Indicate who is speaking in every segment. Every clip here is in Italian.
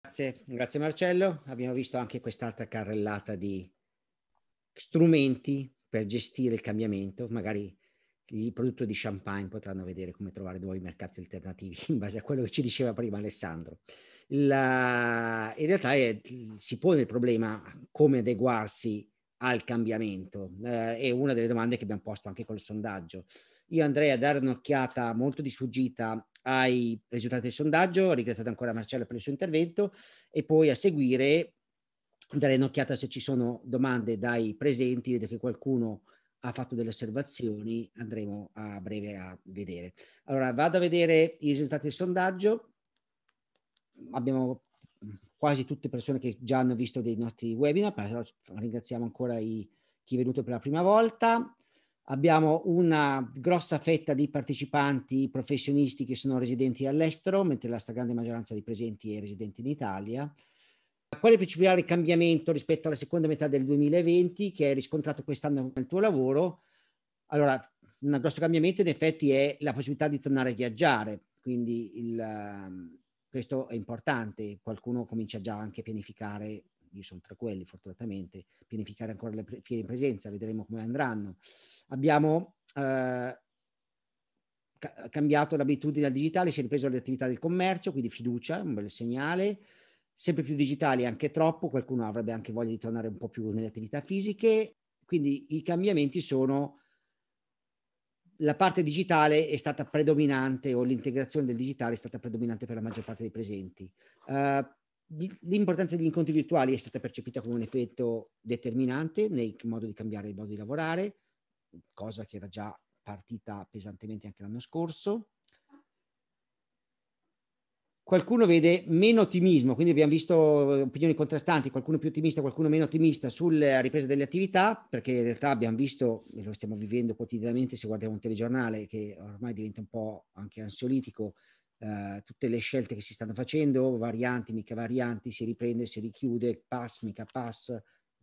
Speaker 1: Grazie, grazie Marcello. Abbiamo visto anche quest'altra carrellata di strumenti per gestire il cambiamento. Magari i prodotto di champagne potranno vedere come trovare nuovi mercati alternativi in base a quello che ci diceva prima Alessandro. La, in realtà è, si pone il problema come adeguarsi al cambiamento? Eh, è una delle domande che abbiamo posto anche col sondaggio. Io andrei a dare un'occhiata molto di sfuggita ai risultati del sondaggio, ringraziate ancora Marcello per il suo intervento e poi a seguire darei un'occhiata se ci sono domande dai presenti, vedo che qualcuno ha fatto delle osservazioni, andremo a breve a vedere. Allora vado a vedere i risultati del sondaggio, abbiamo quasi tutte persone che già hanno visto dei nostri webinar, però ringraziamo ancora i, chi è venuto per la prima volta. Abbiamo una grossa fetta di partecipanti professionisti che sono residenti all'estero, mentre la stragrande maggioranza dei presenti è residente in Italia. Qual è il principale cambiamento rispetto alla seconda metà del 2020 che hai riscontrato quest'anno nel tuo lavoro? Allora, un grosso cambiamento in effetti è la possibilità di tornare a viaggiare, quindi il, ehm, questo è importante, qualcuno comincia già anche a pianificare, io sono tra quelli fortunatamente, pianificare ancora le fiere in presenza, vedremo come andranno. Abbiamo eh, ca- cambiato l'abitudine al digitale, si è ripreso le attività del commercio, quindi fiducia, un bel segnale sempre più digitali, anche troppo, qualcuno avrebbe anche voglia di tornare un po' più nelle attività fisiche, quindi i cambiamenti sono la parte digitale è stata predominante o l'integrazione del digitale è stata predominante per la maggior parte dei presenti. Uh, l'importanza degli incontri virtuali è stata percepita come un effetto determinante nel modo di cambiare il modo di lavorare, cosa che era già partita pesantemente anche l'anno scorso qualcuno vede meno ottimismo, quindi abbiamo visto eh, opinioni contrastanti, qualcuno più ottimista, qualcuno meno ottimista sulla ripresa delle attività, perché in realtà abbiamo visto, e lo stiamo vivendo quotidianamente se guardiamo un telegiornale che ormai diventa un po' anche ansiolitico, eh, tutte le scelte che si stanno facendo, varianti, mica varianti, si riprende, si richiude, pass, mica pass,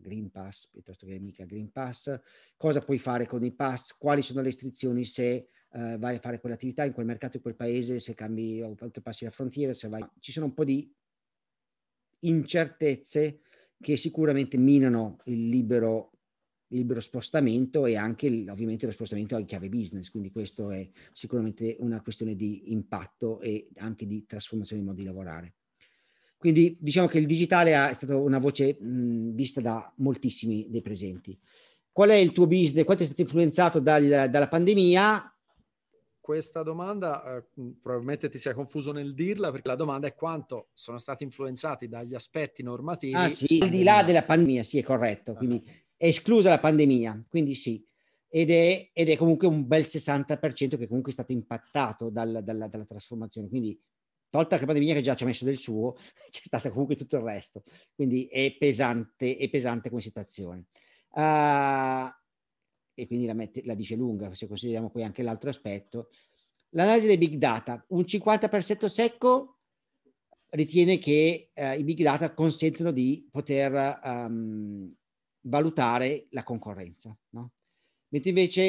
Speaker 1: Green Pass piuttosto che mica Green Pass, cosa puoi fare con i pass, quali sono le restrizioni se uh, vai a fare quell'attività in quel mercato, in quel paese, se cambi o passi la frontiera, se vai... Ci sono un po' di incertezze che sicuramente minano il libero, libero spostamento e anche il, ovviamente lo spostamento in chiave business, quindi questo è sicuramente una questione di impatto e anche di trasformazione di modo di lavorare. Quindi diciamo che il digitale è stata una voce mh, vista da moltissimi dei presenti. Qual è il tuo business? Quanto è stato influenzato dal, dalla pandemia?
Speaker 2: Questa domanda eh, probabilmente ti sia confuso nel dirla perché la domanda è quanto sono stati influenzati dagli aspetti normativi. Ah sì, al di là della
Speaker 1: pandemia, sì è corretto, quindi ah. è esclusa la pandemia, quindi sì. Ed è, ed è, comunque un bel 60% che comunque è stato impattato dal, dalla, dalla, trasformazione. Quindi tolta la pandemia che già ci ha messo del suo, c'è stato comunque tutto il resto, quindi è pesante, è pesante come situazione. Uh, e quindi la, mette, la dice lunga, se consideriamo poi anche l'altro aspetto. L'analisi dei big data, un 50% secco ritiene che uh, i big data consentono di poter um, valutare la concorrenza, no? mentre invece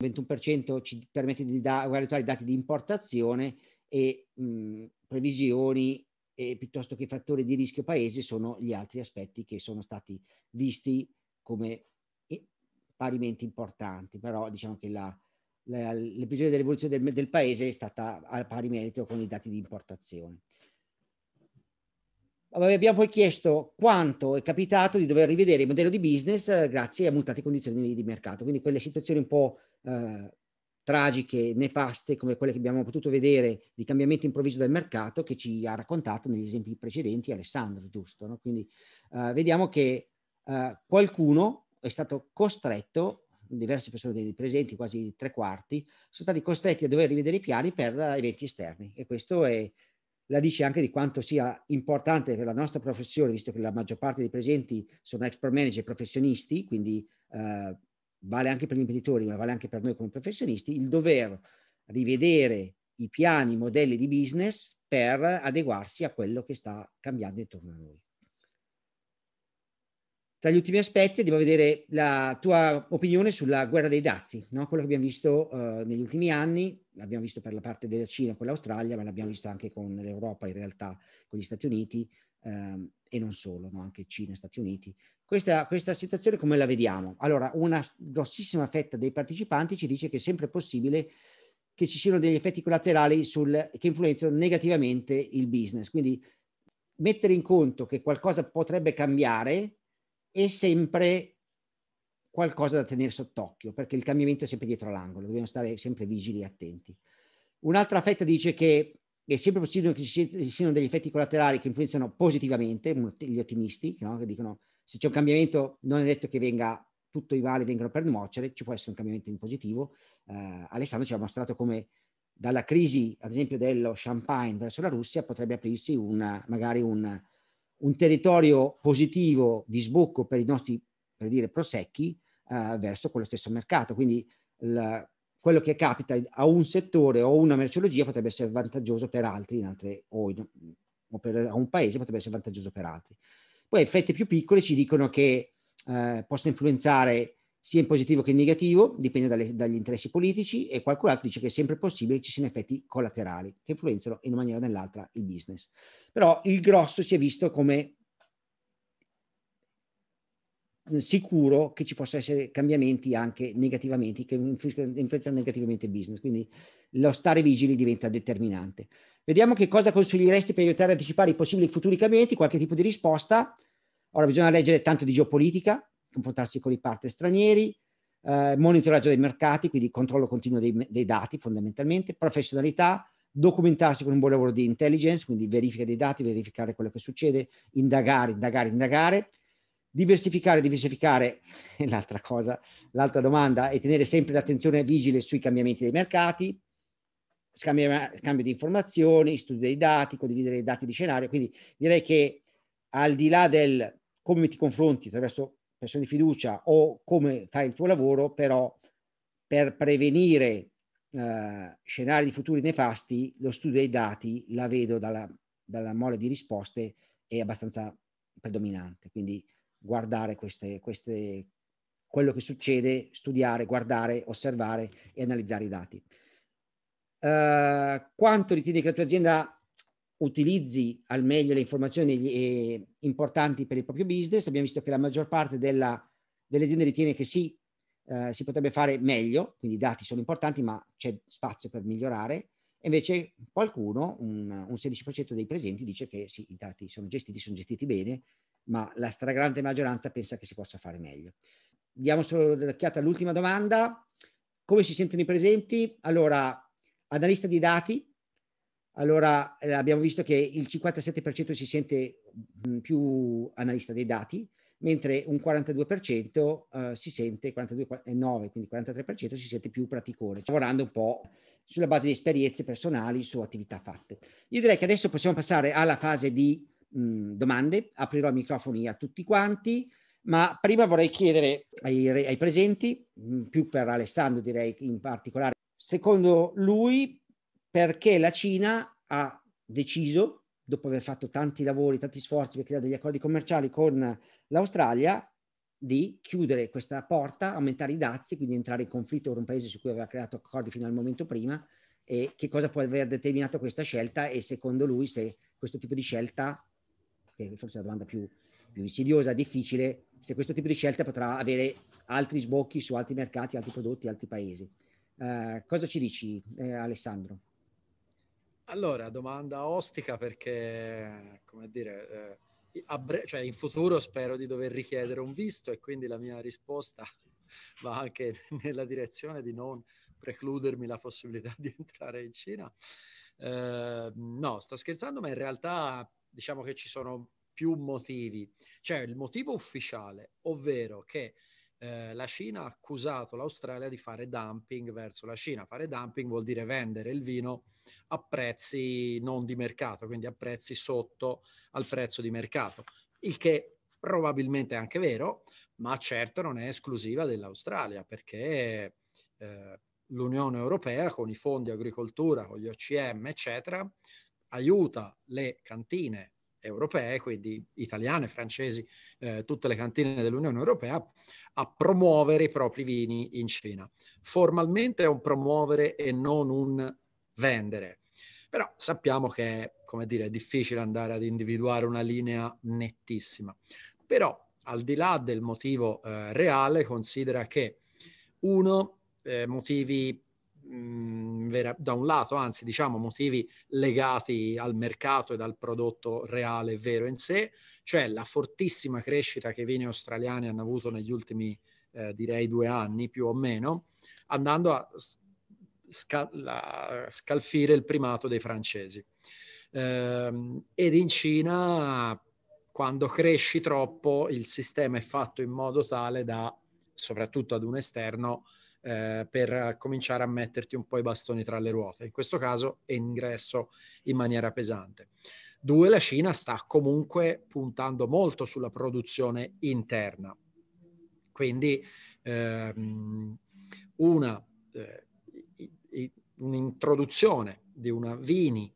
Speaker 1: il 21% ci permette di da- valutare i dati di importazione e mh, previsioni e piuttosto che fattori di rischio paese sono gli altri aspetti che sono stati visti come parimenti importanti, però diciamo che la, la, l'episodio dell'evoluzione del, del paese è stata al pari merito con i dati di importazione. Abbiamo poi chiesto quanto è capitato di dover rivedere il modello di business eh, grazie a mutate condizioni di mercato, quindi quelle situazioni un po' eh, tragiche, nefaste, come quelle che abbiamo potuto vedere di cambiamento improvviso del mercato che ci ha raccontato negli esempi precedenti Alessandro, giusto? No? Quindi uh, vediamo che uh, qualcuno è stato costretto, diverse persone dei presenti, quasi tre quarti, sono stati costretti a dover rivedere i piani per eh, eventi esterni e questo è, la dice anche di quanto sia importante per la nostra professione, visto che la maggior parte dei presenti sono expert manager professionisti, quindi eh, vale anche per gli imprenditori, ma vale anche per noi come professionisti, il dover rivedere i piani, i modelli di business per adeguarsi a quello che sta cambiando intorno a noi. Tra gli ultimi aspetti devo vedere la tua opinione sulla guerra dei dazi, no? quello che abbiamo visto eh, negli ultimi anni, l'abbiamo visto per la parte della Cina con l'Australia, ma l'abbiamo visto anche con l'Europa in realtà, con gli Stati Uniti, ehm, e non solo, no? anche Cina e Stati Uniti. Questa, questa, situazione come la vediamo? Allora, una grossissima fetta dei partecipanti ci dice che è sempre possibile che ci siano degli effetti collaterali sul, che influenzano negativamente il business. Quindi mettere in conto che qualcosa potrebbe cambiare è sempre qualcosa da tenere sott'occhio, perché il cambiamento è sempre dietro l'angolo, dobbiamo stare sempre vigili e attenti. Un'altra fetta dice che è sempre possibile che ci siano degli effetti collaterali che influenzano positivamente gli ottimisti, no? che dicono se c'è un cambiamento non è detto che venga tutto i mali vengano per nuocere, ci può essere un cambiamento in positivo. Uh, Alessandro ci ha mostrato come dalla crisi, ad esempio, dello champagne verso la Russia potrebbe aprirsi una, magari un, un, territorio positivo di sbocco per i nostri, per dire, prosecchi uh, verso quello stesso mercato. Quindi la, quello che capita a un settore o una merceologia potrebbe essere vantaggioso per altri, altre, o, in, o per, a un paese potrebbe essere vantaggioso per altri. Poi effetti più piccoli ci dicono che eh, possono influenzare sia in positivo che in negativo, dipende dalle, dagli interessi politici, e qualcun altro dice che è sempre possibile che ci siano effetti collaterali che influenzano in una maniera o nell'altra il business. Però il grosso si è visto come sicuro che ci possano essere cambiamenti anche negativamente, che influenzano negativamente il business. Quindi lo stare vigili diventa determinante. Vediamo che cosa consiglieresti per aiutare a anticipare i possibili futuri cambiamenti, qualche tipo di risposta. Ora bisogna leggere tanto di geopolitica, confrontarsi con i partner stranieri, eh, monitoraggio dei mercati, quindi controllo continuo dei, dei dati fondamentalmente, professionalità, documentarsi con un buon lavoro di intelligence, quindi verifica dei dati, verificare quello che succede, indagare, indagare, indagare diversificare, diversificare, l'altra cosa, l'altra domanda è tenere sempre l'attenzione vigile sui cambiamenti dei mercati, scambio, scambio di informazioni, studio dei dati, condividere i dati di scenario, quindi direi che al di là del come ti confronti attraverso persone di fiducia o come fai il tuo lavoro, però per prevenire eh, scenari di futuri nefasti, lo studio dei dati la vedo dalla, dalla mole di risposte è abbastanza predominante. Quindi guardare queste, queste, quello che succede, studiare, guardare, osservare e analizzare i dati. Uh, quanto ritieni che la tua azienda utilizzi al meglio le informazioni importanti per il proprio business? Abbiamo visto che la maggior parte della, delle aziende ritiene che sì, uh, si potrebbe fare meglio, quindi i dati sono importanti, ma c'è spazio per migliorare. Invece qualcuno, un, un 16% dei presenti, dice che sì, i dati sono gestiti, sono gestiti bene ma la stragrande maggioranza pensa che si possa fare meglio. Diamo solo un'occhiata all'ultima domanda. Come si sentono i presenti? Allora, analista di dati, allora eh, abbiamo visto che il 57% si sente mm, più analista dei dati, mentre un 42% eh, si sente, 42,9, eh, quindi 43% si sente più praticone, lavorando un po' sulla base di esperienze personali su attività fatte. Io direi che adesso possiamo passare alla fase di mh, domande, aprirò i microfoni a tutti quanti, ma prima vorrei chiedere ai, ai presenti, mh, più per Alessandro direi in particolare, secondo lui perché la Cina ha deciso, dopo aver fatto tanti lavori, tanti sforzi per creare degli accordi commerciali con l'Australia, di chiudere questa porta, aumentare i dazi, quindi entrare in conflitto con un paese su cui aveva creato accordi fino al momento prima e che cosa può aver determinato questa scelta e secondo lui se questo tipo di scelta che forse è la domanda più, più insidiosa, difficile, se questo tipo di scelta potrà avere altri sbocchi su altri mercati, altri prodotti, altri paesi. Eh, cosa ci dici, eh, Alessandro?
Speaker 2: Allora, domanda ostica perché, come dire, eh, bre- cioè in futuro spero di dover richiedere un visto e quindi la mia risposta va anche nella direzione di non precludermi la possibilità di entrare in Cina. Eh, no, sto scherzando, ma in realtà diciamo che ci sono più motivi. C'è il motivo ufficiale, ovvero che eh, la Cina ha accusato l'Australia di fare dumping verso la Cina. Fare dumping vuol dire vendere il vino a prezzi non di mercato, quindi a prezzi sotto al prezzo di mercato, il che probabilmente è anche vero, ma certo non è esclusiva dell'Australia perché eh, l'Unione Europea con i fondi agricoltura, con gli OCM, eccetera, aiuta le cantine europee, quindi italiane, francesi, eh, tutte le cantine dell'Unione Europea, a promuovere i propri vini in Cina. Formalmente è un promuovere e non un vendere, però sappiamo che è, come dire, è difficile andare ad individuare una linea nettissima. Però, al di là del motivo eh, reale, considera che uno, eh, motivi mh, mhmm, vera, da un lato, anzi diciamo motivi legati al mercato e al prodotto reale vero in sé, cioè la fortissima crescita che i vini australiani hanno avuto negli ultimi eh, direi due anni più o meno, andando a sca- la, scalfire il primato dei francesi. Eh, ed in Cina, quando cresci troppo, il sistema è fatto in modo tale da, soprattutto ad un esterno, eh, per cominciare a metterti un po' i bastoni tra le ruote. In questo caso è ingresso in maniera pesante. Due, la Cina sta comunque puntando molto sulla produzione interna. Quindi ehm, una, eh, un'introduzione di una Vini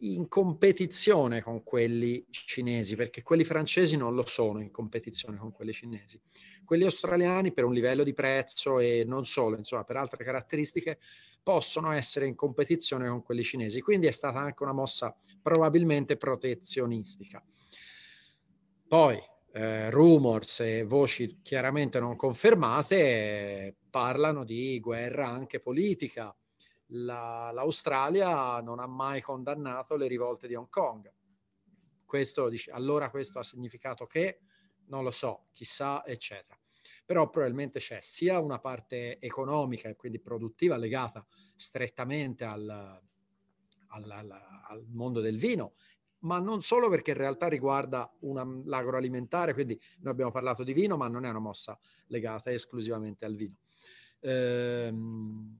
Speaker 2: in competizione con quelli cinesi, perché quelli francesi non lo sono in competizione con quelli cinesi. Quelli australiani per un livello di prezzo e non solo, insomma, per altre caratteristiche possono essere in competizione con quelli cinesi. Quindi è stata anche una mossa probabilmente protezionistica. Poi eh, rumors e voci chiaramente non confermate eh, parlano di guerra anche politica la, l'Australia non ha mai condannato le rivolte di Hong Kong. Questo, dice, allora questo ha significato che, non lo so, chissà, eccetera. Però probabilmente c'è sia una parte economica e quindi produttiva legata strettamente al, al, al, al mondo del vino, ma non solo perché in realtà riguarda una, l'agroalimentare, quindi noi abbiamo parlato di vino, ma non è una mossa legata esclusivamente al vino. Ehm,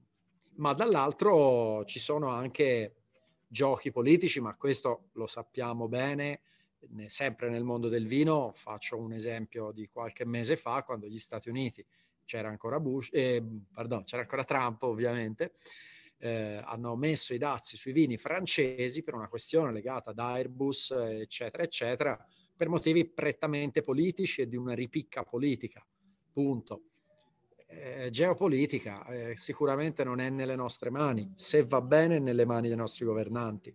Speaker 2: ma dall'altro ci sono anche giochi politici, ma questo lo sappiamo bene, sempre nel mondo del vino, faccio un esempio di qualche mese fa, quando gli Stati Uniti c'era ancora, Bush, eh, pardon, c'era ancora Trump ovviamente, eh, hanno messo i dazi sui vini francesi per una questione legata ad Airbus, eccetera, eccetera, per motivi prettamente politici e di una ripicca politica, punto. Eh, geopolitica eh, sicuramente non è nelle nostre mani, se va bene è nelle mani dei nostri governanti,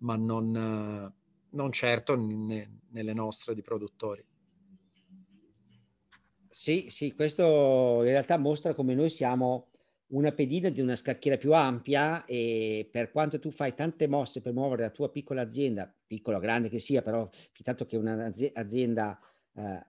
Speaker 2: ma non, eh, non certo ne, nelle nostre di produttori. Sì, sì, questo in realtà mostra
Speaker 1: come noi siamo una pedina di una scacchiera più ampia e per quanto tu fai tante mosse per muovere la tua piccola azienda, piccola o grande che sia, però tanto che un'azienda eh,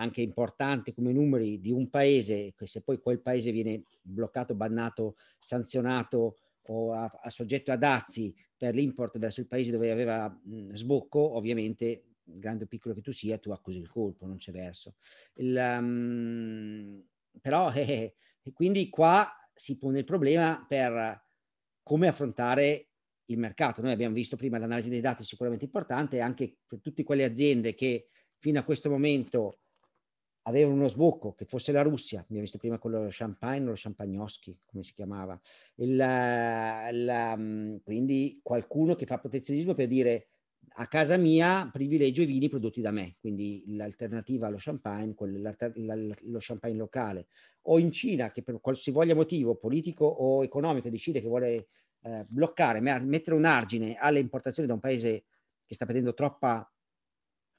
Speaker 1: anche importante come numeri di un paese, se poi quel paese viene bloccato, bannato, sanzionato o a, a soggetto a dazi per l'import verso il paese dove aveva mh, sbocco, ovviamente grande o piccolo che tu sia, tu accusi il colpo, non c'è verso. Il, um, però, eh, quindi qua si pone il problema per come affrontare il mercato. Noi abbiamo visto prima l'analisi dei dati sicuramente importante, anche per tutte quelle aziende che fino a questo momento avere uno sbocco, che fosse la Russia, abbiamo visto prima quello champagne, lo champagnoschi, come si chiamava, la, la, mm, quindi qualcuno che fa protezionismo per dire a casa mia privilegio i vini prodotti da me, quindi l'alternativa allo champagne, lo champagne locale, o in Cina che per qualsivoglia motivo politico o economico decide che vuole eh, bloccare, mettere un argine alle importazioni da un paese che sta perdendo troppa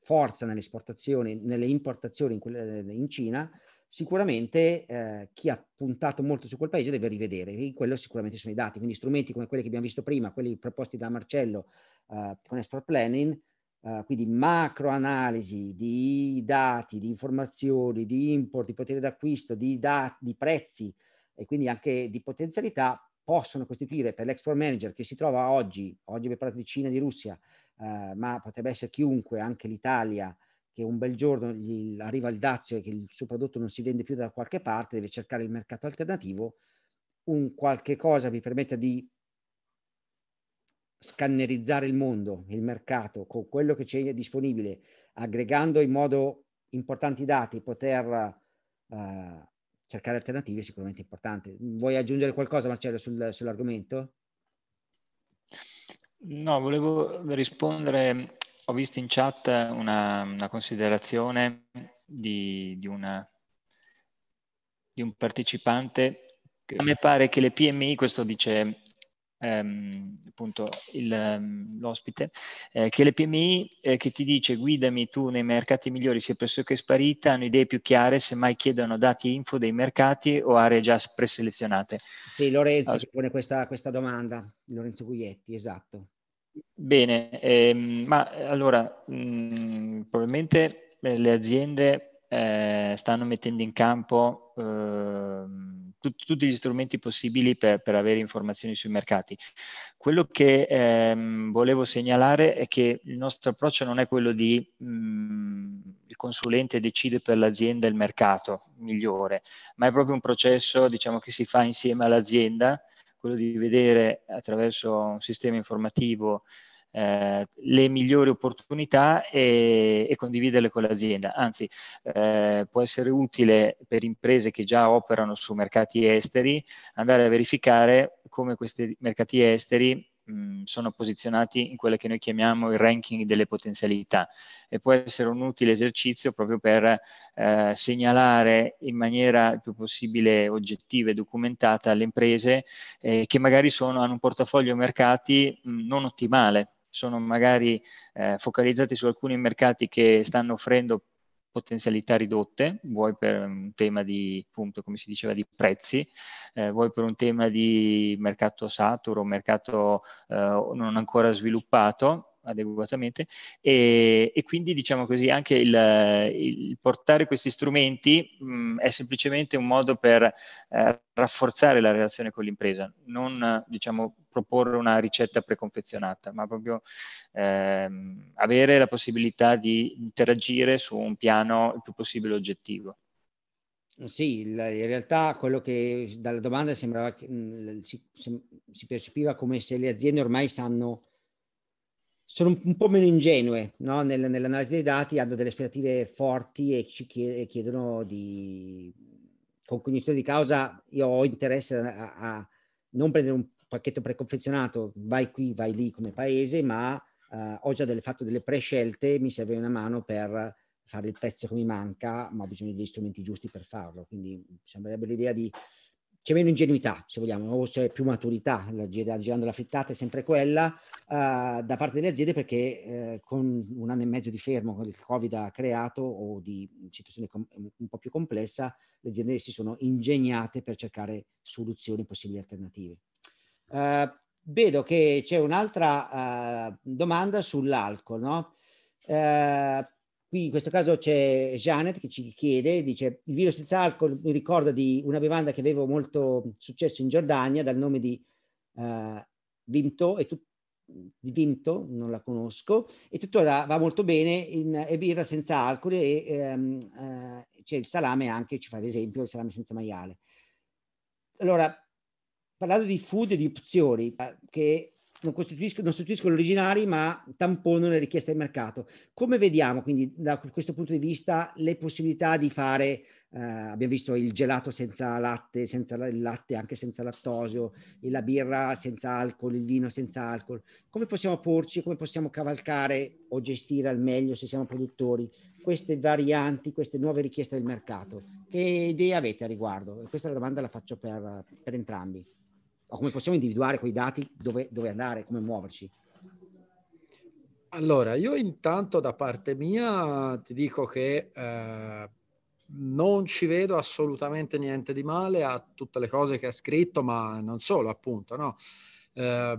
Speaker 1: forza nelle esportazioni, nelle importazioni in, quelle, in Cina, sicuramente eh, chi ha puntato molto su quel paese deve rivedere, quello sicuramente sono i dati, quindi strumenti come quelli che abbiamo visto prima, quelli proposti da Marcello eh, con Export Planning, eh, quindi macroanalisi di dati, di informazioni, di import, di potere d'acquisto, di, dat- di prezzi e quindi anche di potenzialità, possono costituire per l'export manager che si trova oggi, oggi abbiamo parlato di Cina e di Russia, eh, ma potrebbe essere chiunque, anche l'Italia, che un bel giorno gli arriva il dazio e che il suo prodotto non si vende più da qualche parte, deve cercare il mercato alternativo, un qualche cosa vi permetta di scannerizzare il mondo, il mercato, con quello che c'è disponibile, aggregando in modo importante i dati, poter uh, cercare alternative è sicuramente importante. Vuoi aggiungere qualcosa, Marcello, sul, sull'argomento?
Speaker 3: No, volevo rispondere, ho visto in chat una, una considerazione di, di, una, di un partecipante. A me pare che le PMI, questo dice ehm, appunto il, ehm, l'ospite, eh, che le PMI eh, che ti dice guidami tu nei mercati migliori sia pressoché sparita, hanno idee più chiare, se mai chiedono dati e info dei mercati o aree già preselezionate.
Speaker 1: Sì, Lorenzo allora, pone questa, questa domanda, Lorenzo Guglietti,
Speaker 3: esatto. Bene, ehm, ma allora mh, mm, probabilmente eh, le aziende eh, stanno mettendo in campo ehm, tut, tutti gli strumenti possibili per, per, avere informazioni sui mercati. Quello che ehm, volevo segnalare è che il nostro approccio non è quello di mh, mm, il consulente decide per l'azienda il mercato migliore, ma è proprio un processo diciamo, che si fa insieme all'azienda, quello di vedere attraverso un sistema informativo eh, le migliori opportunità e, e, condividerle con l'azienda. Anzi, eh, può essere utile per imprese che già operano su mercati esteri andare a verificare come questi mercati esteri mm, sono posizionati in quello che noi chiamiamo il ranking delle potenzialità e può essere un utile esercizio proprio per eh, segnalare in maniera il più possibile oggettiva e documentata alle imprese eh, che magari sono, hanno un portafoglio mercati mh, mm, non ottimale sono magari eh, focalizzati su alcuni mercati che stanno offrendo potenzialità ridotte, vuoi per un tema di, appunto, come si diceva, di prezzi, eh, vuoi per un tema di mercato saturo, mercato eh, non ancora sviluppato, adeguatamente e, e quindi diciamo così anche il, il portare questi strumenti mh, è semplicemente un modo per eh, rafforzare la relazione con l'impresa, non diciamo proporre una ricetta preconfezionata, ma proprio ehm, avere la possibilità di interagire su un piano il più possibile oggettivo.
Speaker 1: Sì, in realtà quello che dalla domanda sembrava che si, si percepiva come se le aziende ormai sanno sono un po' meno ingenue no? Nel, nell'analisi dei dati, hanno delle aspettative forti e ci chiedono di, con cognizione di causa, io ho interesse a, a non prendere un pacchetto preconfezionato, vai qui, vai lì come paese, ma uh, ho già delle, fatto delle prescelte, mi serve una mano per fare il pezzo che mi manca, ma ho bisogno degli strumenti giusti per farlo. Quindi sembrerebbe l'idea di c'è meno ingenuità, se vogliamo, o c'è più maturità, la, girando la frittata è sempre quella, uh, da parte delle aziende perché uh, con un anno e mezzo di fermo che il Covid ha creato o di situazione com- un po' più complessa, le aziende si sono ingegnate per cercare soluzioni, possibili alternative. Uh, vedo che c'è un'altra domanda sull'alcol, no? Qui in questo caso c'è Janet che ci chiede, dice, il vino senza alcol mi ricorda di una bevanda che avevo molto successo in Giordania dal nome di uh, Vimto, e tu, di Vimto, non la conosco, e tuttora va molto bene in e birra senza alcol e ehm, eh, c'è il salame anche, ci fa l'esempio, il salame senza maiale. Allora, parlando di food e di opzioni, eh, che non costituiscono, non sostituiscono originali ma tamponano le richieste del mercato. Come vediamo quindi da questo punto di vista le possibilità di fare, eh, abbiamo visto il gelato senza latte, senza il latte anche senza lattosio, la birra senza alcol, il vino senza alcol, come possiamo porci, come possiamo cavalcare o gestire al meglio se siamo produttori queste varianti, queste nuove richieste del mercato? Che idee avete a riguardo? Questa è la domanda la faccio per, per entrambi o come possiamo individuare quei dati dove, dove andare, come
Speaker 2: muoverci? Allora, io intanto da parte mia ti dico che eh, non ci vedo assolutamente niente di male a tutte le cose che ha scritto, ma non solo, appunto, no? Eh,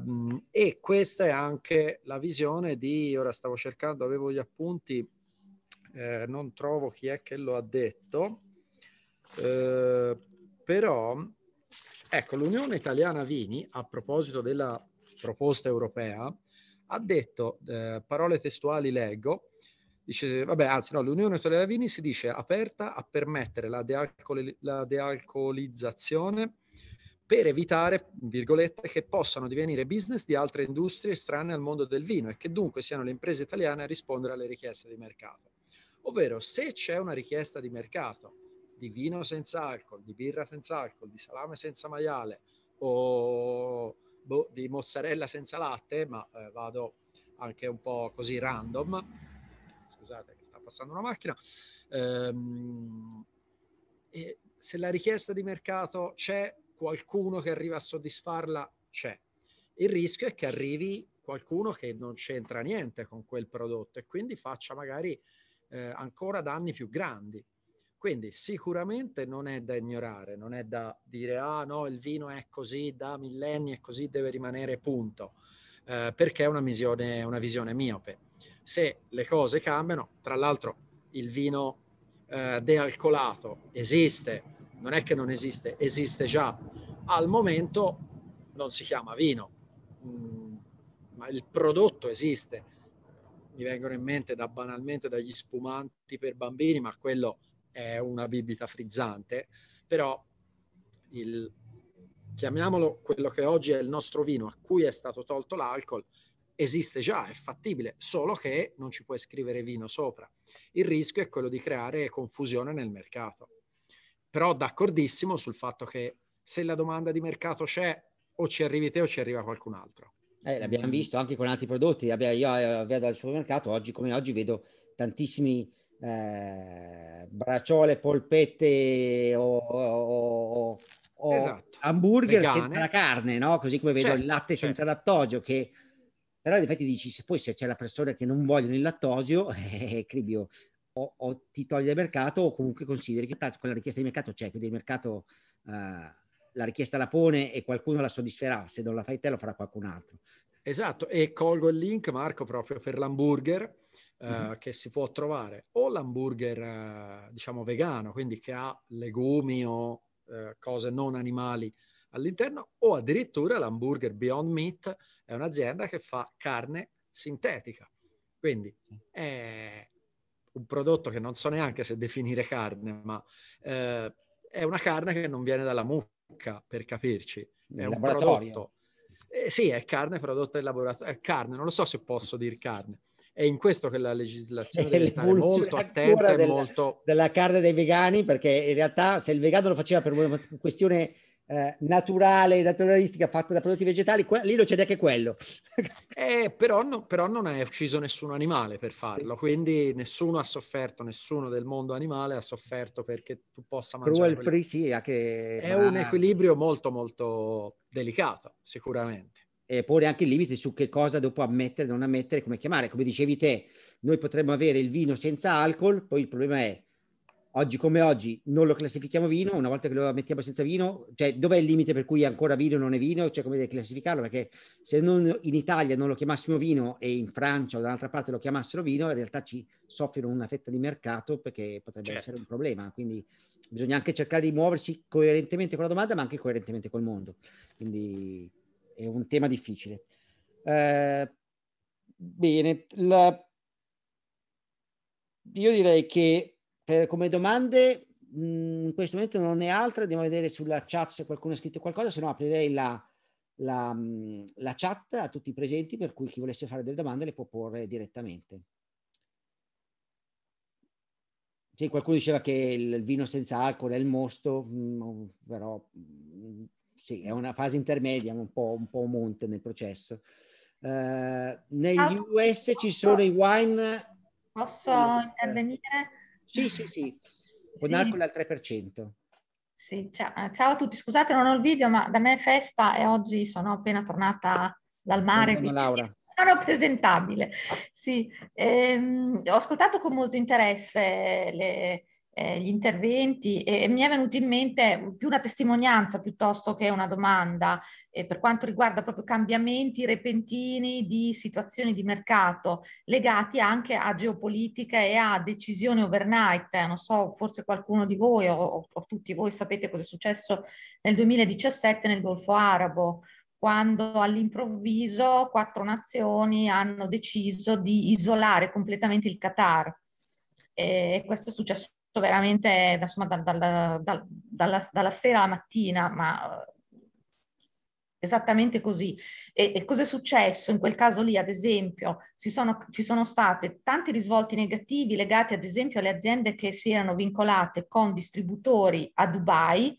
Speaker 2: e questa è anche la visione di, ora stavo cercando, avevo gli appunti, eh, non trovo chi è che lo ha detto, eh, però Ecco, l'Unione Italiana Vini, a proposito della proposta europea, ha detto, eh, parole testuali leggo, dice, vabbè, anzi no, l'Unione Italiana Vini si dice aperta a permettere la, dealcol- la dealcolizzazione per evitare, virgolette, che possano divenire business di altre industrie strane al mondo del vino e che dunque siano le imprese italiane a rispondere alle richieste di mercato. Ovvero, se c'è una richiesta di mercato di vino senza alcol, di birra senza alcol, di salame senza maiale o boh, di mozzarella senza latte, ma eh, vado anche un po' così random. Scusate che sta passando una macchina. Ehm, e se la richiesta di mercato c'è, qualcuno che arriva a soddisfarla c'è. Il rischio è che arrivi qualcuno che non c'entra niente con quel prodotto e quindi faccia magari eh, ancora danni più grandi. Quindi sicuramente non è da ignorare, non è da dire ah no, il vino è così da millenni e così deve rimanere punto, eh, perché è una visione, una visione miope. Se le cose cambiano, tra l'altro il vino eh, dealcolato esiste, non è che non esiste, esiste già. Al momento non si chiama vino, mh, mm, ma il prodotto esiste. Mi vengono in mente da banalmente dagli spumanti per bambini, ma quello è una bibita frizzante, però il, chiamiamolo quello che oggi è il nostro vino a cui è stato tolto l'alcol, esiste già, è fattibile, solo che non ci puoi scrivere vino sopra. Il rischio è quello di creare confusione nel mercato. Però d'accordissimo sul fatto che se la domanda di mercato c'è, o ci arrivi te o ci arriva qualcun altro. Eh, l'abbiamo visto
Speaker 1: anche con altri prodotti. Io eh, vado al supermercato, oggi come oggi vedo tantissimi eh, bracciole, polpette o, o, o esatto. hamburger Vegane. senza la carne, no? Così come vedo certo, il latte certo. senza lattosio che però in effetti dici se poi se c'è la persona che non vogliono il lattosio eh, cribio o, o, ti togli dal mercato o comunque consideri che quella richiesta di mercato c'è quindi il mercato eh, la richiesta la pone e qualcuno la soddisferà se non la fai te lo farà qualcun
Speaker 2: altro esatto e colgo il link Marco proprio per l'hamburger eh, che si può trovare o l'hamburger uh, diciamo vegano, quindi che ha legumi o uh, cose non animali all'interno, o addirittura l'hamburger Beyond Meat è un'azienda che fa carne sintetica. Quindi è un prodotto che non so neanche se definire carne, ma è una carne che non viene dalla mucca, per capirci. È un prodotto. Eh, sì, è carne prodotta in laboratorio, è carne, non lo so se posso dire carne è in questo che la legislazione deve stare molto attenta del, molto...
Speaker 1: Della carne dei vegani, perché in realtà se il vegano lo faceva per una questione eh, naturale, naturalistica fatta da prodotti vegetali, que- lì non c'è neanche quello.
Speaker 2: eh, però, no, però, non hai ucciso nessun animale per farlo, quindi nessuno ha sofferto, nessuno del mondo animale ha sofferto perché tu possa mangiare. Cruel free,
Speaker 1: sì, anche... È un equilibrio
Speaker 2: molto molto delicato, sicuramente
Speaker 1: eh, porre anche il limite su che cosa dopo ammettere, non ammettere, come chiamare. Come dicevi te, noi potremmo avere il vino senza alcol, poi il problema è oggi come oggi non lo classifichiamo vino, una volta che lo ammettiamo senza vino, cioè dov'è il limite per cui ancora vino non è vino, cioè come classificarlo, perché se non in Italia non lo chiamassimo vino e in Francia o da un'altra parte lo chiamassero vino, in realtà ci soffrono una fetta di mercato perché potrebbe certo. essere un problema, quindi bisogna anche cercare di muoversi coerentemente con la domanda ma anche coerentemente col mondo. Quindi è un tema difficile. Eh, bene, la... io direi che per, come domande mh, mm, in questo momento non ne altre, andiamo a vedere sulla chat se qualcuno ha scritto qualcosa, se no aprirei la, la, mm, la chat a tutti i presenti, per cui chi volesse fare delle domande le può porre direttamente. Sì, qualcuno diceva che il vino senza alcol è il mosto, mm, però sì, è una fase intermedia, un po', un po monte nel processo. Eh, negli ah, US posso, ci sono i wine...
Speaker 4: Posso eh, intervenire? Sì, sì, sì. Con alcol
Speaker 1: al 3%.
Speaker 4: Sì, ciao, eh, ciao, a tutti, scusate non ho il video, ma da me è festa e oggi sono appena tornata dal mare. Buongiorno, Laura. Sono presentabile. Sì, ehm, ho ascoltato con molto interesse le, eh, gli interventi e, mi è venuto in mente più una testimonianza piuttosto che una domanda eh, per quanto riguarda proprio cambiamenti repentini di situazioni di mercato legati anche a geopolitica e a decisioni overnight. Non so, forse qualcuno di voi o, o tutti voi sapete cosa è successo nel 2017 nel Golfo Arabo quando all'improvviso quattro nazioni hanno deciso di isolare completamente il Qatar. Eh, e questo è successo veramente insomma, dal, dal, dal, dalla, dalla, sera alla mattina, ma eh, esattamente così. E, e cosa è successo in quel caso lì? Ad esempio, ci sono, ci sono stati tanti risvolti negativi legati ad esempio alle aziende che si erano vincolate con distributori a Dubai,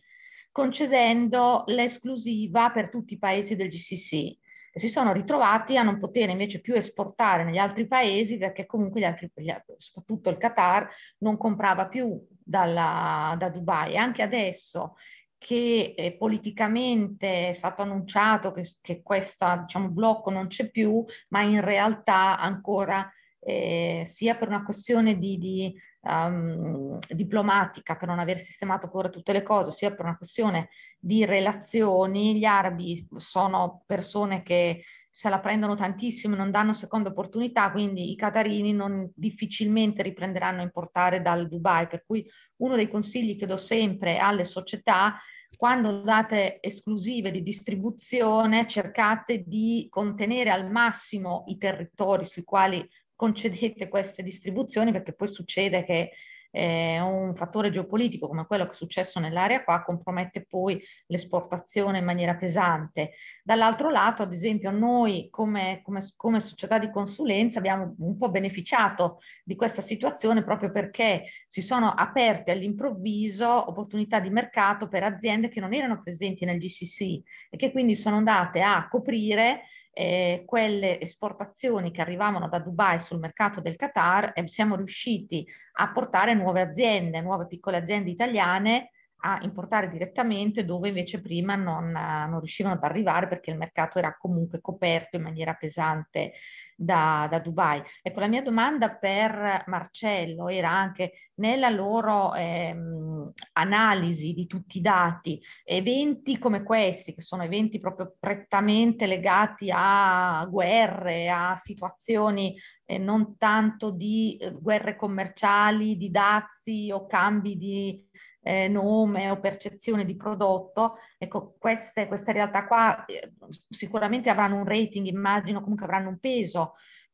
Speaker 4: concedendo l'esclusiva per tutti i paesi del GCC che si sono ritrovati a non poter invece più esportare negli altri paesi perché comunque gli altri, gli, soprattutto il Qatar non comprava più dalla, da Dubai anche adesso che eh, politicamente è stato annunciato che, che questo diciamo, blocco non c'è più, ma in realtà ancora eh, sia per una questione di, di, um, diplomatica, per non aver sistemato ancora tutte le cose, sia per una questione di relazioni, gli arabi sono persone che se la prendono tantissimo, non danno seconda opportunità, quindi i catarini non, difficilmente riprenderanno a importare dal Dubai. Per cui uno dei consigli che do sempre alle società quando date esclusive di distribuzione cercate di contenere al massimo i territori sui quali concedete queste distribuzioni perché poi succede che eh, un fattore geopolitico come quello che è successo nell'area qua compromette poi l'esportazione in maniera pesante. Dall'altro lato, ad esempio, noi come, come, come, società di consulenza abbiamo un po' beneficiato di questa situazione proprio perché si sono aperte all'improvviso opportunità di mercato per aziende che non erano presenti nel GCC e che quindi sono andate a coprire eh, quelle esportazioni che arrivavano da Dubai sul mercato del Qatar eh, siamo riusciti a portare nuove aziende, nuove piccole aziende italiane a importare direttamente dove invece prima non, eh, non riuscivano ad arrivare perché il mercato era comunque coperto in maniera pesante da, da Dubai. Ecco, la mia domanda per Marcello era anche nella loro ehm, analisi di tutti i dati, eventi come questi, che sono eventi proprio prettamente legati a guerre, a situazioni eh, non tanto di eh, guerre commerciali, di dazi o cambi di eh, nome o percezione di prodotto, ecco queste, queste realtà qua eh, sicuramente avranno un rating, immagino comunque avranno un peso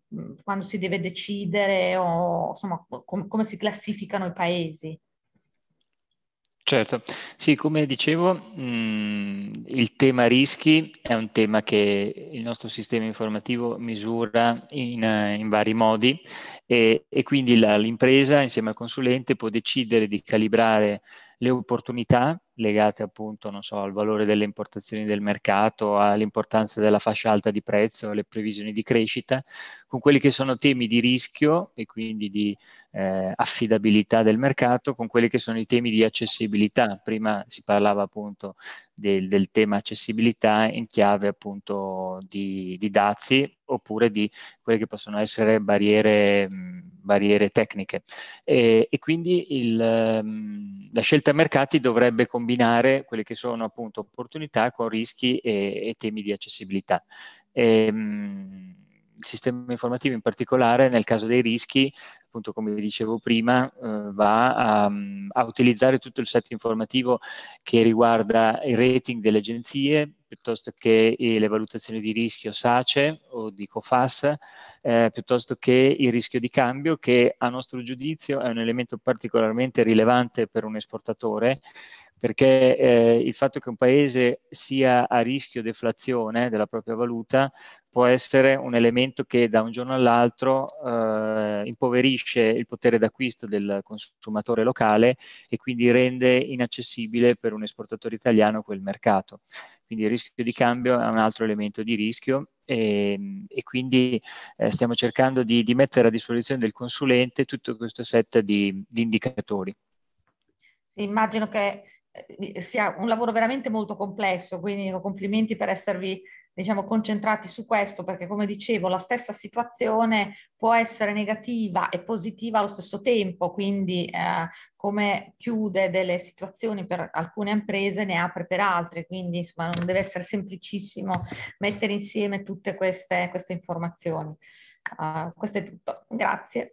Speaker 4: mh, mm, quando si deve decidere o insomma com- come si classificano i paesi.
Speaker 3: Certo, sì, come dicevo, mh, mm, il tema rischi è un tema che il nostro sistema informativo misura in, in vari modi e, e quindi la, l'impresa insieme al consulente può decidere di calibrare le opportunità legate appunto, non so, al valore delle importazioni del mercato, all'importanza della fascia alta di prezzo, alle previsioni di crescita, con quelli che sono temi di rischio e quindi di eh, affidabilità del mercato, con quelli che sono i temi di accessibilità. Prima si parlava appunto del, del tema accessibilità in chiave appunto di, di, dazi oppure di quelle che possono essere barriere, barriere tecniche. E, e quindi il, ehm, la scelta mercati dovrebbe combinare quelle che sono appunto opportunità con rischi e, e temi di accessibilità. E, ehm, il sistema informativo in particolare nel caso dei rischi appunto come dicevo prima, eh, va a, mm, a, utilizzare tutto il set informativo che riguarda il rating delle agenzie, piuttosto che eh, le valutazioni di rischio SACE o di COFAS, eh, piuttosto che il rischio di cambio, che a nostro giudizio è un elemento particolarmente rilevante per un esportatore, perché eh, il fatto che un paese sia a rischio deflazione della propria valuta può essere un elemento che da un giorno all'altro eh, impoverisce il potere d'acquisto del consumatore locale e quindi rende inaccessibile per un esportatore italiano quel mercato. Quindi il rischio di cambio è un altro elemento di rischio e, e quindi eh, stiamo cercando di, di, mettere a disposizione del consulente tutto questo set di, di indicatori.
Speaker 4: Sì, immagino che eh, sia un lavoro veramente molto complesso, quindi complimenti per esservi diciamo, concentrati su questo perché, come dicevo, la stessa situazione può essere negativa e positiva allo stesso tempo, quindi eh, come chiude delle situazioni per alcune imprese ne apre per altre, quindi insomma non deve essere semplicissimo mettere insieme tutte queste, queste informazioni. Uh, questo è tutto, grazie.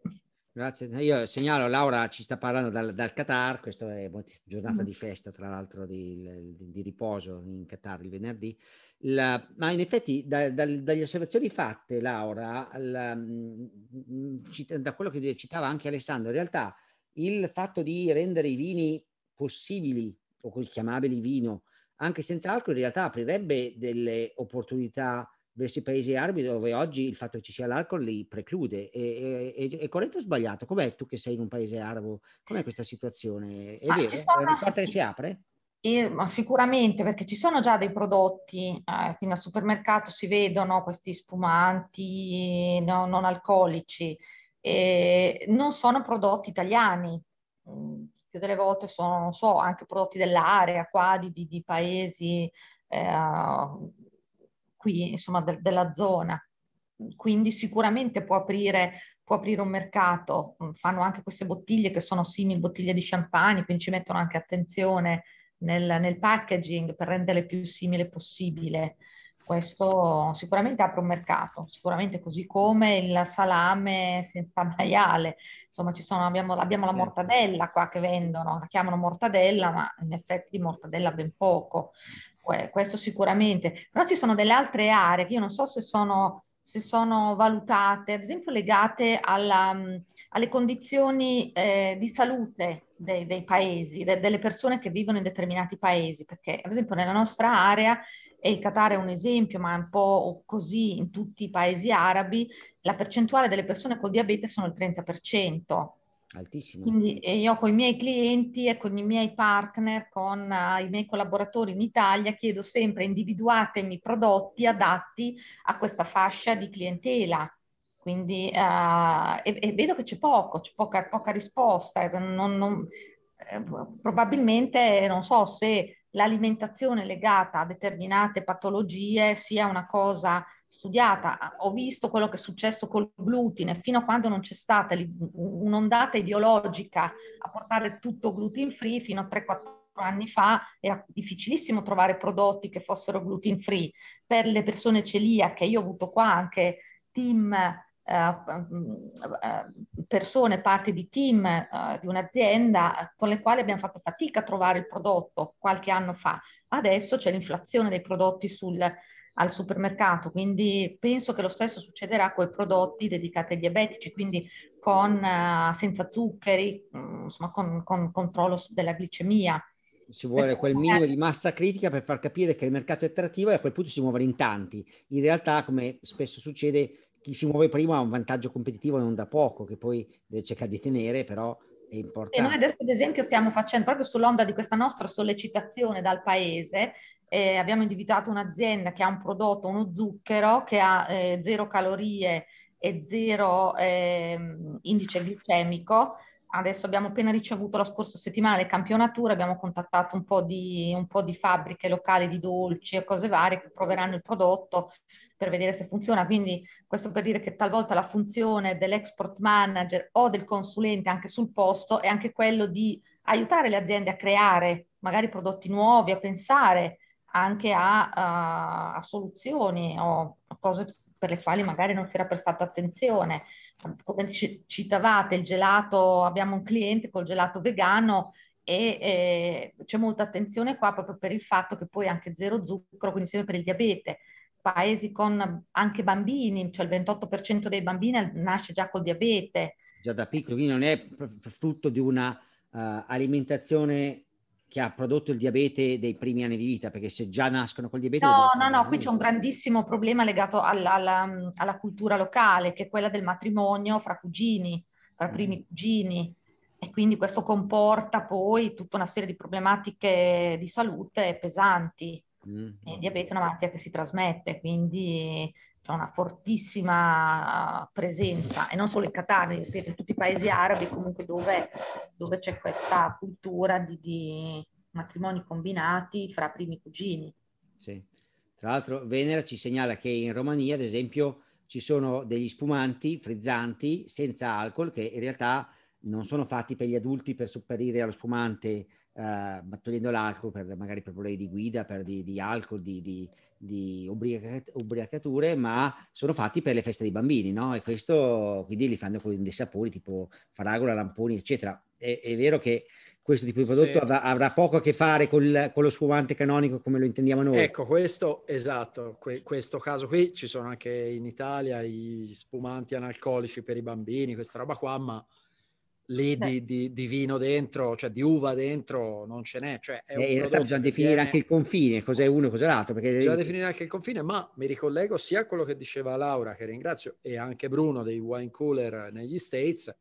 Speaker 1: Grazie, eh, io segnalo Laura ci sta parlando dal, dal Qatar, questa è giornata mm-hmm. di festa tra l'altro di, di, di riposo in Qatar il venerdì, la, ma in effetti da, da, dalle osservazioni fatte Laura, la, mm, mm, da quello che citava anche Alessandro, in realtà il fatto di rendere i vini possibili o chiamabili vino anche senza alcol in realtà aprirebbe delle opportunità verso i paesi arabi dove oggi il fatto che ci sia l'alcol li preclude. E, e, è, corretto o sbagliato? Com'è tu che sei in un paese arabo? Com'è questa situazione? È ah, vero? Sono... Il porta
Speaker 4: si apre? E, ma sicuramente perché ci sono già dei prodotti, eh, quindi al supermercato si vedono questi spumanti no, non alcolici, e non sono prodotti italiani, mm, più delle volte sono, non so, anche prodotti dell'area qua, di, di, di paesi eh, qui, insomma, de- della zona. Quindi sicuramente può aprire, può aprire un mercato. Mm, fanno anche queste bottiglie che sono simili bottiglie di champagne, quindi ci mettono anche attenzione nel, nel packaging per renderle più simile possibile. Questo sicuramente apre un mercato, sicuramente così come il salame senza maiale. Insomma, ci sono, abbiamo, abbiamo, la mortadella qua che vendono, la chiamano mortadella, ma in effetti di mortadella ben poco questo sicuramente, però ci sono delle altre aree che io non so se sono, se sono valutate, ad esempio legate alla, mm, alle condizioni eh, di salute dei, dei paesi, de, delle persone che vivono in determinati paesi, perché ad esempio nella nostra area, e il Qatar è un esempio, ma è un po' così in tutti i paesi arabi, la percentuale delle persone con diabete sono il 30%.
Speaker 1: Altissimo. Quindi
Speaker 4: io con i miei clienti e con i miei partner, con uh, i miei collaboratori in Italia, chiedo sempre individuatemi prodotti adatti a questa fascia di clientela. Quindi uh, e, e, vedo che c'è poco, c'è poca, poca risposta. Non, non, eh, probabilmente non so se l'alimentazione legata a determinate patologie sia una cosa studiata. Ho visto quello che è successo col glutine, fino a quando non c'è stata un'ondata ideologica a portare tutto gluten free, fino a 3-4 anni fa era difficilissimo trovare prodotti che fossero gluten free. Per le persone celiache, io ho avuto qua anche team eh, mm, eh, persone, parti di team eh, di un'azienda con le quali abbiamo fatto fatica a trovare il prodotto qualche anno fa. Adesso c'è l'inflazione dei prodotti sul, al supermercato, quindi penso che lo stesso succederà con i prodotti dedicati ai diabetici, quindi con, senza zuccheri, mm, insomma con, con controllo della glicemia
Speaker 1: ci vuole quel minimo di massa critica per far capire che il mercato è attrattivo e a quel punto si muovere in tanti. In realtà, come spesso succede, chi si muove prima ha un vantaggio competitivo non da poco, che poi cerca di tenere, però è importante. E noi
Speaker 4: adesso, ad esempio, stiamo facendo proprio sull'onda di questa nostra sollecitazione dal paese. Eh, abbiamo individuato un'azienda che ha un prodotto, uno zucchero che ha eh, zero calorie e zero eh, indice glicemico. Adesso abbiamo appena ricevuto la scorsa settimana le campionature, abbiamo contattato un po, di, un po' di fabbriche locali di dolci e cose varie che proveranno il prodotto per vedere se funziona. Quindi questo per dire che talvolta la funzione dell'export manager o del consulente anche sul posto è anche quello di aiutare le aziende a creare magari prodotti nuovi, a pensare anche a, a, a soluzioni o a cose per le quali magari non si era prestata attenzione. Come citavate il gelato, abbiamo un cliente col gelato vegano e eh, c'è molta attenzione qua proprio per il fatto che poi anche zero zucchero, quindi insieme per il diabete paesi con anche bambini, cioè il 28% dei bambini nasce già col diabete.
Speaker 1: Già da piccolo, quindi non è frutto di una uh, alimentazione che ha prodotto il diabete dei primi anni di vita, perché se già nascono col diabete... No, no, no,
Speaker 4: qui c'è un grandissimo problema legato alla, alla, alla, cultura locale, che è quella del matrimonio fra cugini, fra primi mm. cugini, e quindi questo comporta poi tutta una serie di problematiche di salute pesanti. Mm. Il mm. diabete è una malattia che si trasmette, quindi c'è una fortissima ah, presenza, e non solo in Qatar, in tutti i paesi arabi comunque dove, dove c'è questa cultura di, di, matrimoni combinati fra primi cugini.
Speaker 1: Sì. Tra l'altro Venera ci segnala che in Romania, ad esempio, ci sono degli spumanti frizzanti senza alcol che in realtà non sono fatti per gli adulti per sopperire allo spumante eh, togliendo l'alcol per, magari per problemi di guida, per di, di alcol, di, di, di ubriac- ubriacature, ma sono fatti per le feste dei bambini, no? E questo quindi li fanno con dei sapori tipo faragola, lamponi, eccetera. È, è vero che questo tipo di prodotto sì. avrà, avrà, poco a che fare col, con lo sfumante canonico come lo intendiamo noi. Ecco,
Speaker 2: questo esatto, que, questo caso qui ci sono anche in Italia i spumanti analcolici per i bambini, questa roba qua, ma lì di, di, di, vino dentro, cioè di uva dentro, non ce n'è. Cioè è eh, realtà bisogna definire viene... anche il
Speaker 1: confine, cos'è oh. uno, e cos'è l'altro. Perché... Bisogna definire
Speaker 2: anche il confine, ma mi ricollego sia a quello che diceva Laura, che ringrazio, e anche Bruno dei wine cooler negli States,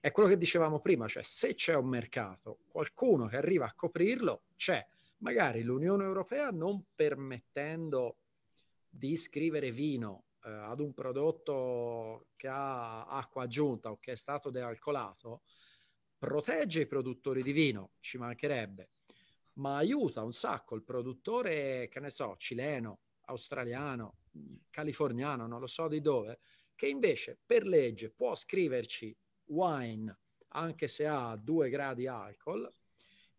Speaker 2: è quello che dicevamo prima, cioè se c'è un mercato, qualcuno che arriva a coprirlo, c'è. Magari l'Unione Europea non permettendo di scrivere vino eh, ad un prodotto che ha acqua aggiunta o che è stato dealcolato, protegge i produttori di vino, ci mancherebbe, ma aiuta un sacco il produttore, che ne so, cileno, australiano, californiano, non lo so di dove, che invece per legge può scriverci wine anche se ha 2 gradi alcol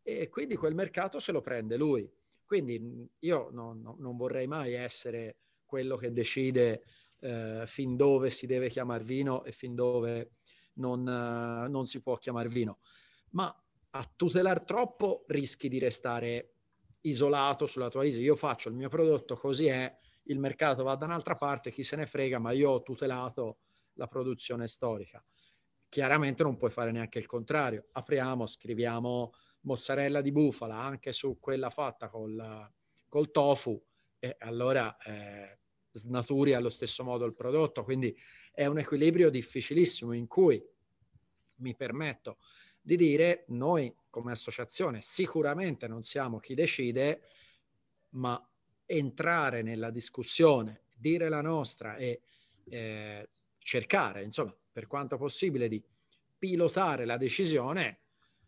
Speaker 2: e quindi quel mercato se lo prende lui. Quindi io non, non vorrei mai essere quello che decide eh, fin dove si deve chiamare vino e fin dove non, eh, non si può chiamare vino. Ma a tutelare troppo rischi di restare isolato sulla tua isola. Io faccio il mio prodotto, così è, il mercato va da un'altra parte, chi se ne frega, ma io ho tutelato la produzione storica. Chiaramente non puoi fare neanche il contrario. Apriamo, scriviamo mozzarella di bufala anche su quella fatta col, col tofu e allora eh, snaturi allo stesso modo il prodotto. Quindi è un equilibrio difficilissimo in cui mi permetto di dire noi come associazione sicuramente non siamo chi decide, ma entrare nella discussione, dire la nostra e eh, cercare, insomma, per quanto possibile di pilotare la decisione,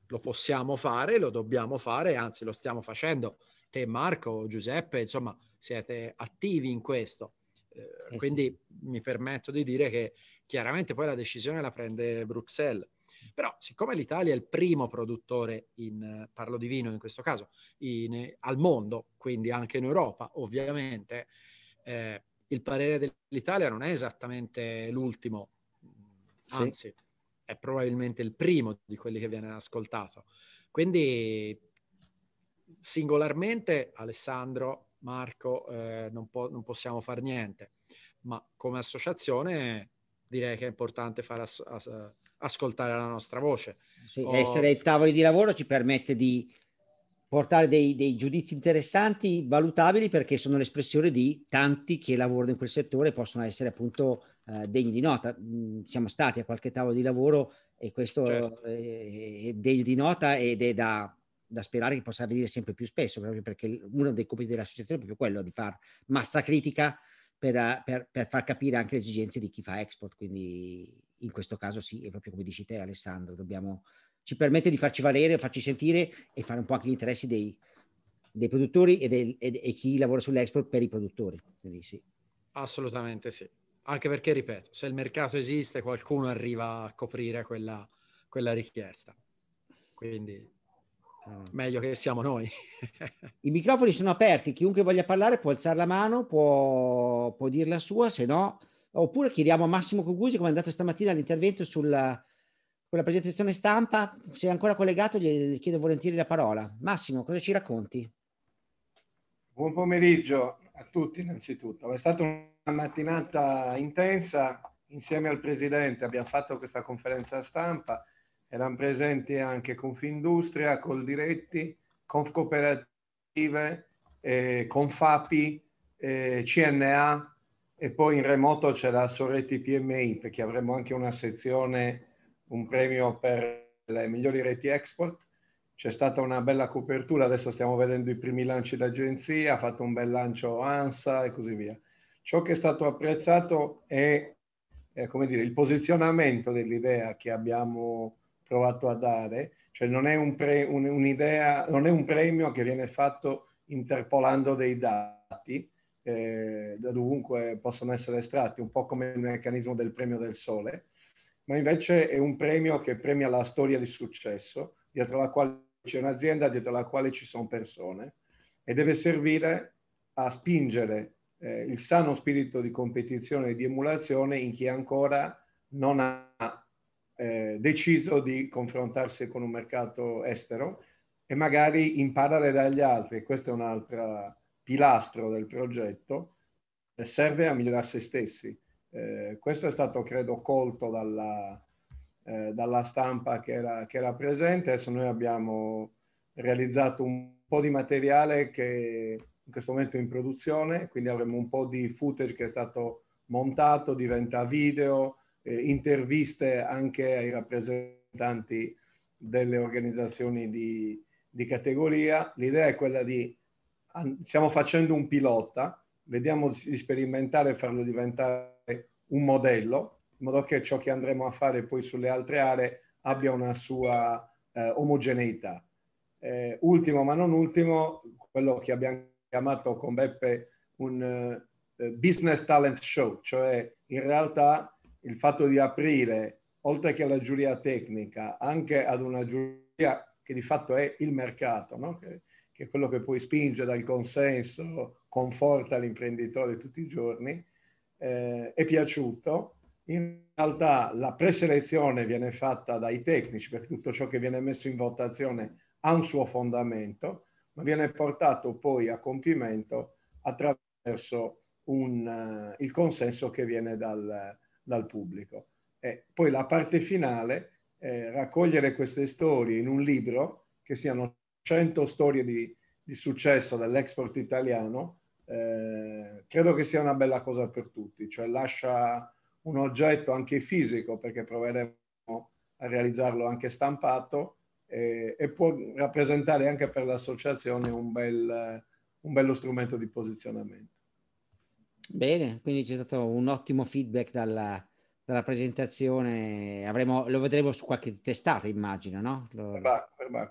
Speaker 2: lo possiamo fare, lo dobbiamo fare, anzi lo stiamo facendo. Te Marco, Giuseppe, insomma, siete attivi in questo. Eh, eh quindi mi permetto di dire che chiaramente poi la decisione la prende Bruxelles. Però siccome l'Italia è il primo produttore in, eh, parlo di vino in questo caso, in, eh, al mondo, quindi anche in Europa ovviamente, eh, il parere dell'Italia non è esattamente l'ultimo, anzi sì. è probabilmente il primo di quelli che viene ascoltato. Quindi singolarmente Alessandro Marco, eh, non, po- non, possiamo fare niente, ma come associazione direi che è importante far as- as- ascoltare la nostra voce. Sì, o... Oh. Essere ai
Speaker 1: tavoli di lavoro ci permette di portare dei, dei, giudizi interessanti, valutabili, perché sono l'espressione di tanti che lavorano in quel settore e possono essere appunto eh, degni di nota. Mm, siamo stati a qualche tavolo di lavoro e questo certo. è, è degno di nota ed è da da sperare che possa avvenire sempre più spesso, proprio perché uno dei compiti dell'associazione è proprio quello di fare massa critica per, eh, per, per, far capire anche le esigenze di chi fa export. Quindi in questo caso sì, è proprio come dici te Alessandro, dobbiamo, ci permette di farci valere, farci sentire e fare un po' anche gli interessi dei, dei produttori e, del, e, e, chi lavora sull'export per i produttori. Quindi sì.
Speaker 2: Assolutamente sì. Anche perché, ripeto, se il mercato esiste, qualcuno arriva a coprire quella, quella richiesta. Quindi Mm. meglio che siamo noi.
Speaker 1: I microfoni sono aperti, chiunque voglia parlare può alzare la mano, può, può dire la sua, se no, oppure chiediamo a Massimo Cugusi come è andato stamattina all'intervento sulla, sulla presentazione stampa, se è ancora collegato gli chiedo volentieri la parola. Massimo, cosa ci racconti?
Speaker 5: Buon pomeriggio a tutti innanzitutto, è stata una mattinata intensa insieme al Presidente, abbiamo fatto questa conferenza stampa erano presenti anche Confindustria, Coldiretti, Confcooperative, eh, Confapi, eh, CNA e poi in remoto c'è la Soretti PMI perché avremo anche una sezione, un premio per le migliori reti export. C'è stata una bella copertura, adesso stiamo vedendo i primi lanci d'agenzia, ha fatto un bel lancio ANSA e così via. Ciò che è stato apprezzato è, è come dire, il posizionamento dell'idea che abbiamo provato a dare, cioè non è un, pre, un, non è un premio che viene fatto interpolando dei dati eh, da dovunque possono essere estratti, un po' come il meccanismo del premio del sole, ma invece è un premio che premia la storia di successo, dietro la quale c'è un'azienda, dietro la quale ci sono persone e deve servire a spingere eh, il sano spirito di competizione e di emulazione in chi ancora non ha eh, deciso di confrontarsi con un mercato estero e magari imparare dagli altri. Questo è un altro pilastro del progetto. Eh, serve a migliorare se stessi. Eh, questo è stato, credo, colto dalla, eh, dalla stampa che era, che era presente. Adesso noi abbiamo realizzato un po' di materiale che in questo momento è in produzione, quindi avremo un po' di footage che è stato montato, diventa video, eh, interviste anche ai rappresentanti delle organizzazioni di, di categoria. L'idea è quella di, stiamo facendo un pilota, vediamo di sperimentare e farlo diventare un modello, in modo che ciò che andremo a fare poi sulle altre aree abbia una sua eh, omogeneità. Eh, ultimo ma non ultimo, quello che abbiamo chiamato con Beppe un eh, business talent show, cioè in realtà il fatto di aprire, oltre che alla giuria tecnica, anche ad una giuria che di fatto è il mercato, no? che, che, è quello che poi spinge dal consenso, conforta l'imprenditore tutti i giorni, eh, è piaciuto. In realtà la preselezione viene fatta dai tecnici, perché tutto ciò che viene messo in votazione ha un suo fondamento, ma viene portato poi a compimento attraverso un, uh, il consenso che viene dal, dal pubblico. E poi la parte finale, eh, raccogliere queste storie in un libro, che siano 100 storie di, di successo dell'export italiano, eh, credo che sia una bella cosa per tutti, cioè lascia un oggetto anche fisico, perché proveremo a realizzarlo anche stampato, eh, e può rappresentare anche per l'associazione un, bel, un bello strumento di posizionamento.
Speaker 1: Bene, quindi c'è stato un ottimo feedback dalla, dalla presentazione, Avremo, lo vedremo su qualche testata immagino, no? Lo...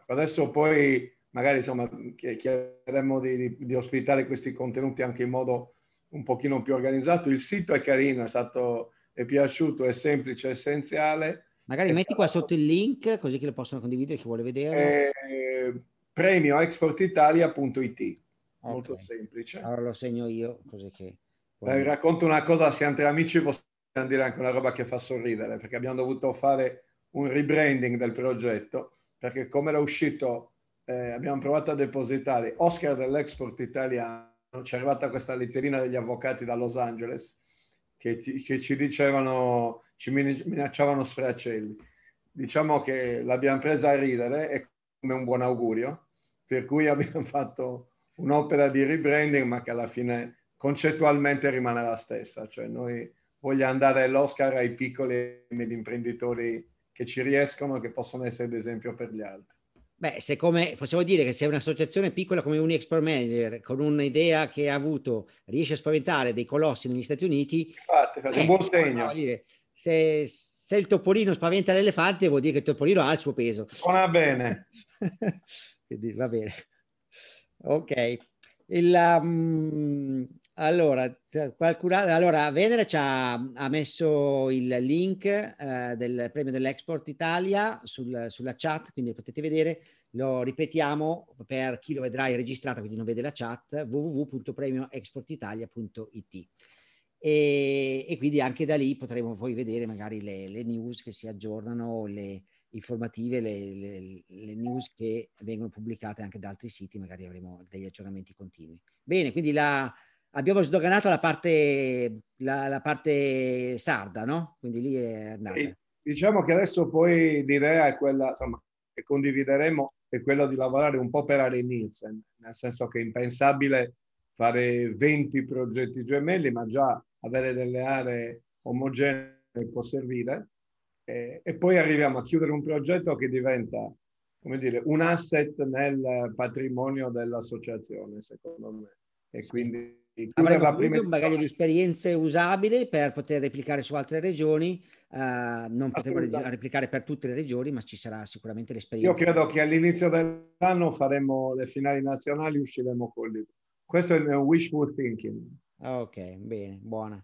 Speaker 5: Adesso poi magari insomma chiederemo di, di, di, ospitare questi contenuti anche in modo un pochino più organizzato. Il sito è carino, è stato è piaciuto, è semplice, è essenziale. Magari è metti
Speaker 1: qua sotto il link così che lo possono condividere chi vuole vedere. Eh, premioexportitalia.it okay.
Speaker 5: Molto semplice. Allora lo segno io così che... Eh, Quando... racconto una cosa, siamo tre amici, possiamo dire anche una roba che fa sorridere, perché abbiamo dovuto fare un rebranding del progetto, perché come era uscito, eh, abbiamo provato a depositare Oscar dell'Export italiano, ci è arrivata questa letterina degli avvocati da Los Angeles che, ci, che ci dicevano, ci minacciavano sfracelli. Diciamo che l'abbiamo presa a ridere e come un buon augurio, per cui abbiamo fatto un'opera di rebranding, ma che alla fine concettualmente rimane la stessa, cioè noi vogliamo dare l'Oscar ai piccoli e medi imprenditori che ci riescono, e che possono essere d'esempio per gli
Speaker 1: altri. Beh, se come, possiamo dire che se un'associazione piccola come un expert manager con un'idea che ha avuto riesce a spaventare dei colossi negli Stati Uniti, Infatti, è un eh, buon segno. Dire, se, se, il topolino spaventa l'elefante vuol dire che il topolino ha il suo peso. Suona bene. Quindi va bene. Ok. Il, um, allora, qualcuno, allora Venere ci ha, ha messo il link eh, del premio dell'Export Italia sul, sulla chat, quindi potete vedere, lo ripetiamo per chi lo vedrà è registrata, quindi non vede la chat, www.premioexportitalia.it. E, e, quindi anche da lì potremo poi vedere magari le, le news che si aggiornano, le informative, le, le, le news che vengono pubblicate anche da altri siti, magari avremo degli aggiornamenti continui. Bene, quindi la abbiamo sdoganato la parte, la, la parte sarda, no? Quindi lì è andata. E
Speaker 5: diciamo che adesso poi l'idea è quella, insomma, che condivideremo è quella di lavorare un po' per Ari Nielsen, nel senso che è impensabile fare 20 progetti gemelli, ma già avere delle aree omogenee può servire. E, e poi arriviamo a chiudere un progetto che diventa come dire, un asset nel patrimonio dell'associazione, secondo me. E quindi avrebbe prima... un
Speaker 1: bagaglio di esperienze usabile per poter replicare su altre regioni. Uh, non potremo replicare per tutte le regioni, ma ci sarà sicuramente l'esperienza. Io credo che
Speaker 5: all'inizio dell'anno faremo le finali nazionali, usciremo con libro. Questo è il
Speaker 1: mio wishful thinking. Ok, bene, buona.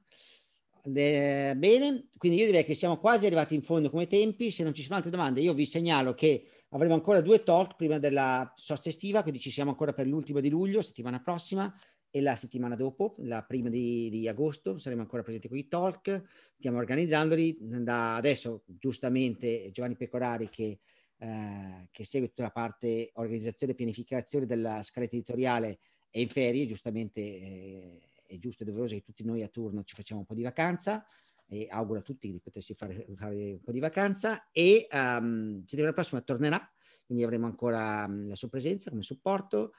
Speaker 1: Eh, bene, quindi io direi che siamo quasi arrivati in fondo come tempi. Se non ci sono altre domande, io vi segnalo che avremo ancora due talk prima della sosta estiva, quindi ci siamo ancora per l'ultima di luglio, settimana prossima e la settimana dopo, la prima di, di agosto, saremo ancora presenti con i talk, stiamo organizzandoli da adesso giustamente Giovanni Pecorari che, eh, che segue tutta la parte organizzazione e pianificazione della scaletta editoriale è in ferie, giustamente eh, è giusto e doveroso che tutti noi a turno ci facciamo un po' di vacanza e auguro a tutti di potersi fare, fare un po' di vacanza e um, settimana prossima tornerà, quindi avremo ancora um, la sua presenza come supporto.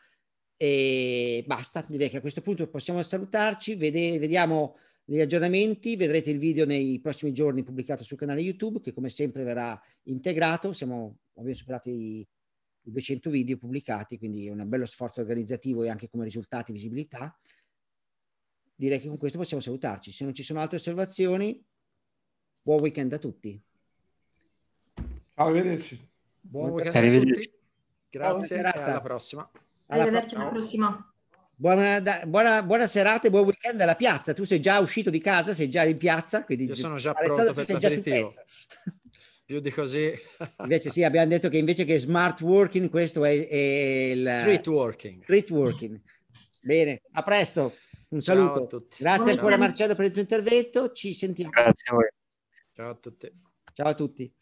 Speaker 1: E basta, direi che a questo punto possiamo salutarci, vede, vediamo gli aggiornamenti, vedrete il video nei prossimi giorni pubblicato sul canale YouTube che come sempre verrà integrato, siamo, abbiamo superato i, 200 video pubblicati, quindi è un bello sforzo organizzativo e anche come risultati visibilità. Direi che con questo possiamo salutarci, se non ci sono altre osservazioni, buon weekend a tutti. Arrivederci.
Speaker 3: Buon weekend a tutti.
Speaker 2: Grazie e alla prossima. Arrivederci alla prossima.
Speaker 1: Buona, buona, buona, serata e buon weekend alla piazza. Tu sei già uscito di casa, sei già in piazza. Quindi Io sono già Alessandro, pronto per l'aperitivo.
Speaker 2: Più di così.
Speaker 1: invece sì, abbiamo detto che invece che smart working, questo è, è il... Street working. Street working. Bene, a presto. Un saluto. a tutti. Grazie ancora Marcello per il tuo intervento. Ci sentiamo. Grazie a voi. Ciao a tutti. Ciao a tutti.